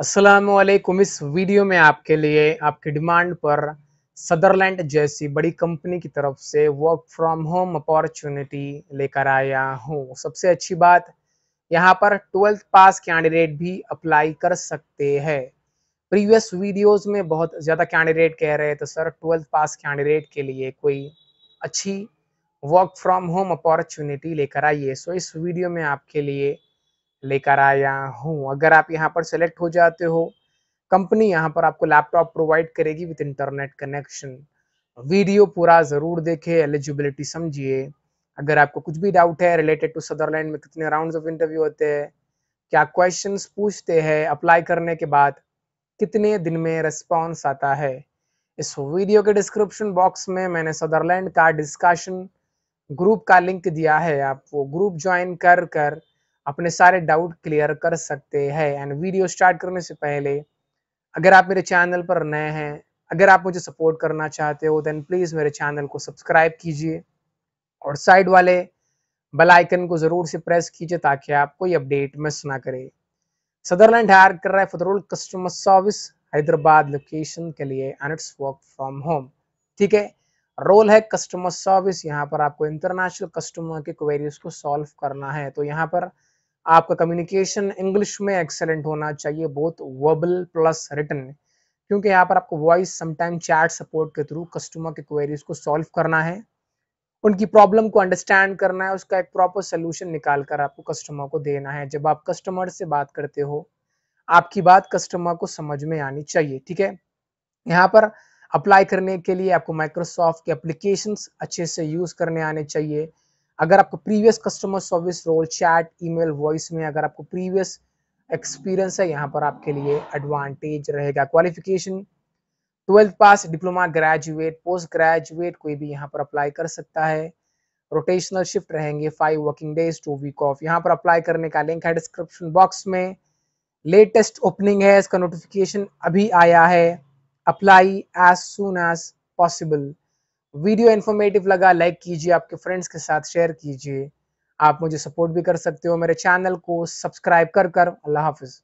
असलकुम इस वीडियो में आपके लिए आपकी डिमांड पर सदरलैंड जैसी बड़ी कंपनी की तरफ से वर्क फ्रॉम होम अपॉर्चुनिटी लेकर आया हूँ सबसे अच्छी बात यहाँ पर ट्वेल्थ पास कैंडिडेट भी अप्लाई कर सकते हैं प्रीवियस वीडियोस में बहुत ज़्यादा कैंडिडेट कह रहे थे तो सर ट्वेल्थ पास कैंडिडेट के लिए कोई अच्छी वर्क फ्रॉम होम अपॉर्चुनिटी लेकर आइए सो इस वीडियो में आपके लिए लेकर आया हूँ अगर आप यहाँ पर सेलेक्ट हो जाते हो कंपनी यहाँ पर आपको लैपटॉप प्रोवाइड करेगी विद इंटरनेट कनेक्शन वीडियो पूरा ज़रूर देखे एलिजिबिलिटी समझिए अगर आपको कुछ भी डाउट है रिलेटेड टू सदरलैंड में कितने राउंड्स ऑफ इंटरव्यू होते हैं क्या क्वेश्चंस पूछते हैं अप्लाई करने के बाद कितने दिन में रिस्पॉन्स आता है इस वीडियो के डिस्क्रिप्शन बॉक्स में मैंने सदरलैंड का डिस्कशन ग्रुप का लिंक दिया है आप वो ग्रुप ज्वाइन कर कर अपने सारे डाउट क्लियर कर सकते हैं एंड वीडियो स्टार्ट करने से पहले अगर आप मेरे चैनल पर नए हैं अगर आप मुझे सपोर्ट करना चाहते हो देन प्लीज़ मेरे चैनल को सब्सक्राइब कीजिए और साइड वाले बेल आइकन को ज़रूर से प्रेस कीजिए ताकि आप कोई अपडेट मिस ना करें सदरलैंड हायर कर रहा है फतरुल कस्टमर सर्विस हैदराबाद लोकेशन के लिए and it's work from home ठीक है रोल है कस्टमर सर्विस यहाँ पर आपको इंटरनेशनल कस्टमर के क्वेरीज को सॉल्व करना है तो यहाँ पर आपका कम्युनिकेशन इंग्लिश में एक्सेलेंट होना चाहिए बोथ वर्बल प्लस रिटर्न क्योंकि यहाँ पर आपको वॉइस समटाइम चैट सपोर्ट के थ्रू कस्टमर के क्वेरीज को सॉल्व करना है उनकी प्रॉब्लम को अंडरस्टैंड करना है उसका एक प्रॉपर सोल्यूशन निकाल कर आपको कस्टमर को देना है जब आप कस्टमर से बात करते हो आपकी बात कस्टमर को समझ में आनी चाहिए ठीक है यहाँ पर अप्लाई करने के लिए आपको माइक्रोसॉफ्ट के एप्लीकेशन अच्छे से यूज़ करने आने चाहिए अगर आपको previous customer service role chat email voice में अगर आपको प्रीवियस एक्सपीरियंस है यहाँ पर आपके लिए एडवांटेज रहेगा qualification twelfth pass diploma graduate post graduate कोई भी यहाँ पर अप्लाई कर सकता है रोटेशनल शिफ्ट रहेंगे five working days two week off यहाँ पर अप्लाई करने का लिंक है डिस्क्रिप्शन बॉक्स में लेटेस्ट ओपनिंग है इसका नोटिफिकेशन अभी आया है apply as soon as possible video informative लगा लाइक कीजिए आपके फ्रेंड्स के साथ शेयर कीजिए आप मुझे सपोर्ट भी कर सकते हो मेरे चैनल को सब्सक्राइब कर कर अल्लाह हाफिज़